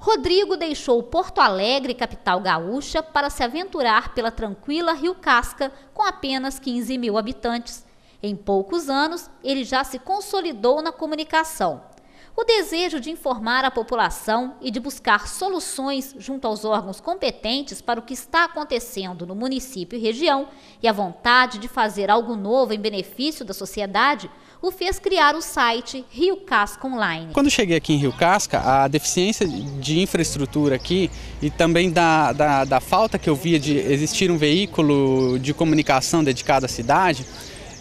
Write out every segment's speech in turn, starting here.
Rodrigo deixou Porto Alegre, capital gaúcha, para se aventurar pela tranquila Rio Casca, com apenas 15 mil habitantes. Em poucos anos, ele já se consolidou na comunicação. O desejo de informar a população e de buscar soluções junto aos órgãos competentes para o que está acontecendo no município e região, e a vontade de fazer algo novo em benefício da sociedade o fez criar o site Rio Casca Online. Quando cheguei aqui em Rio Casca, a deficiência de infraestrutura aqui e também da, da, da falta que eu via de existir um veículo de comunicação dedicado à cidade,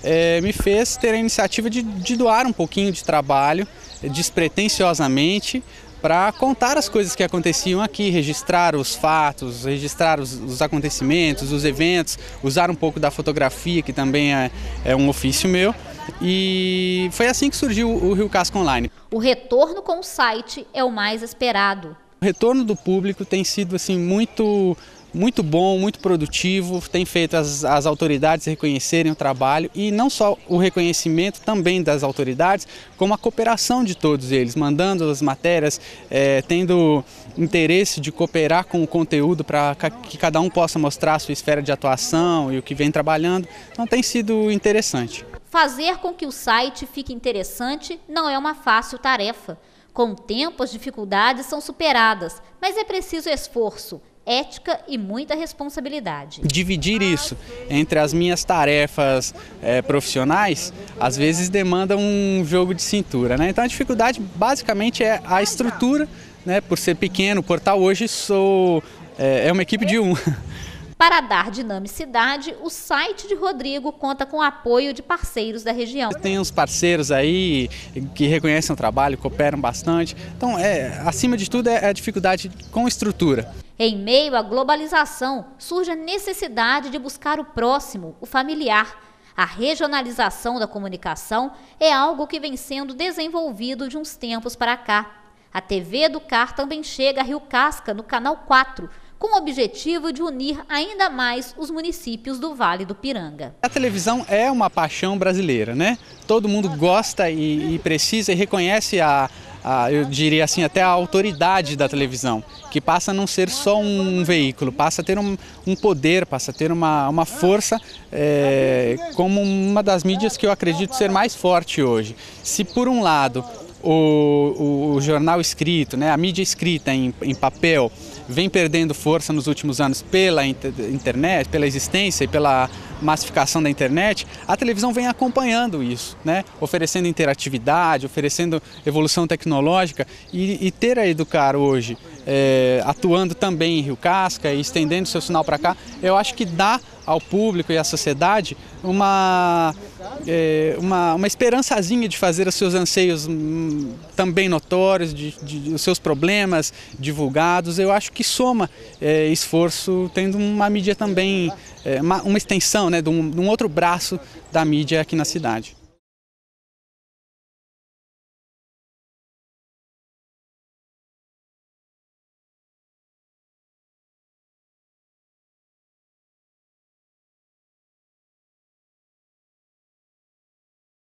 é, me fez ter a iniciativa de, de doar um pouquinho de trabalho despretensiosamente para contar as coisas que aconteciam aqui, registrar os fatos, registrar os, os, acontecimentos, os eventos, usar um pouco da fotografia, que também é, é um ofício meu, e foi assim que surgiu o Rio Casco Online. O retorno com o site é o mais esperado. O retorno do público tem sido assim muito muito bom, muito produtivo, tem feito as, as autoridades reconhecerem o trabalho e não só o reconhecimento também das autoridades, como a cooperação de todos eles, mandando as matérias, é, tendo interesse de cooperar com o conteúdo para que cada um possa mostrar a sua esfera de atuação e o que vem trabalhando. Então tem sido interessante. Fazer com que o site fique interessante não é uma fácil tarefa. Com o tempo, as dificuldades são superadas, mas é preciso esforço, ética e muita responsabilidade. Dividir isso entre as minhas tarefas é, profissionais, às vezes demanda um jogo de cintura. Né? Então a dificuldade basicamente é a estrutura, né? por ser pequeno, o portal hoje sou, é, é uma equipe de um. Para dar dinamicidade, o site de Rodrigo conta com apoio de parceiros da região. Tem uns parceiros aí que reconhecem o trabalho, cooperam bastante. Então, é, acima de tudo, é a dificuldade com estrutura. Em meio à globalização, surge a necessidade de buscar o próximo, o familiar. A regionalização da comunicação é algo que vem sendo desenvolvido de uns tempos para cá. A TV do CAR também chega a Rio Casca, no Canal 4, com o objetivo de unir ainda mais os municípios do Vale do Piranga. A televisão é uma paixão brasileira, né? Todo mundo gosta e, e precisa e reconhece a, a, eu diria assim, até a autoridade da televisão, que passa a não ser só um veículo, passa a ter um, um poder, passa a ter uma, uma força é, como uma das mídias que eu acredito ser mais forte hoje. Se por um lado o, o, jornal escrito, né, a mídia escrita em, em papel, vem perdendo força nos últimos anos pela inter, internet, pela existência e pela massificação da internet, a televisão vem acompanhando isso, né, oferecendo interatividade, oferecendo evolução tecnológica e, e ter a educar hoje é, atuando também em Rio Casca e estendendo seu sinal para cá, eu acho que dá ao público e à sociedade uma, é, uma, uma esperançazinha de fazer os seus anseios hum, também notórios, de, de, os seus problemas divulgados. Eu acho que soma é, esforço, tendo uma mídia também, é, uma, uma, extensão, né, de um, de um outro braço da mídia aqui na cidade.